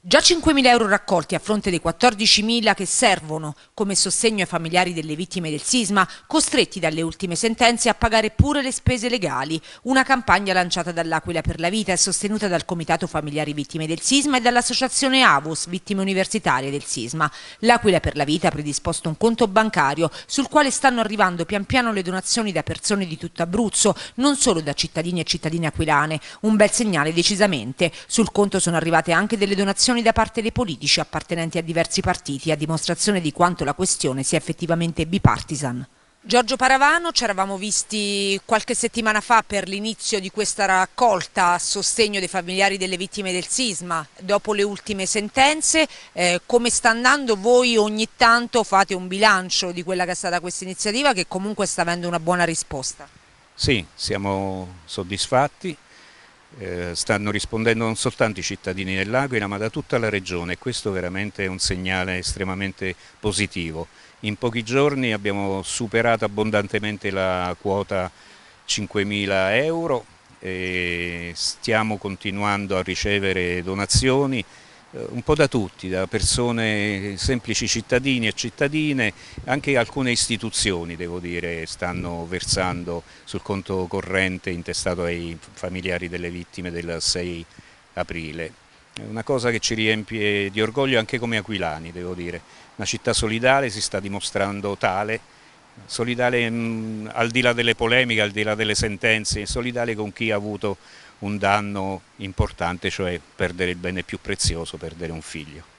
Già 5.000 euro raccolti a fronte dei 14.000 che servono come sostegno ai familiari delle vittime del sisma, costretti dalle ultime sentenze a pagare pure le spese legali. Una campagna lanciata dall'Aquila per la Vita e sostenuta dal Comitato Familiari Vittime del Sisma e dall'Associazione AVUS, Vittime Universitarie del Sisma. L'Aquila per la Vita ha predisposto un conto bancario sul quale stanno arrivando pian piano le donazioni da persone di tutto Abruzzo, non solo da cittadini e cittadine aquilane. Un bel segnale decisamente. Sul conto sono arrivate anche delle donazioni dichiarazioni da parte dei politici appartenenti a diversi partiti, a dimostrazione di quanto la questione sia effettivamente bipartisan. Giorgio Paravano, ci eravamo visti qualche settimana fa per l'inizio di questa raccolta a sostegno dei familiari delle vittime del sisma, dopo le ultime sentenze, eh, come sta andando voi ogni tanto fate un bilancio di quella che è stata questa iniziativa che comunque sta avendo una buona risposta? Sì, siamo soddisfatti, eh, stanno rispondendo non soltanto i cittadini dell'Aquila ma da tutta la regione e questo veramente è un segnale estremamente positivo. In pochi giorni abbiamo superato abbondantemente la quota 5.000 euro e stiamo continuando a ricevere donazioni eh, un po' da tutti, da persone, semplici cittadini e cittadine, anche alcune istituzioni devo dire stanno versando sul conto corrente intestato ai familiari delle vittime del 6 aprile. È una cosa che ci riempie di orgoglio anche come aquilani, devo dire. Una città solidale si sta dimostrando tale solidale mh, mm, al di là delle polemiche, al di là delle sentenze, solidale con chi ha avuto un danno importante, cioè perdere il bene più prezioso, perdere un figlio.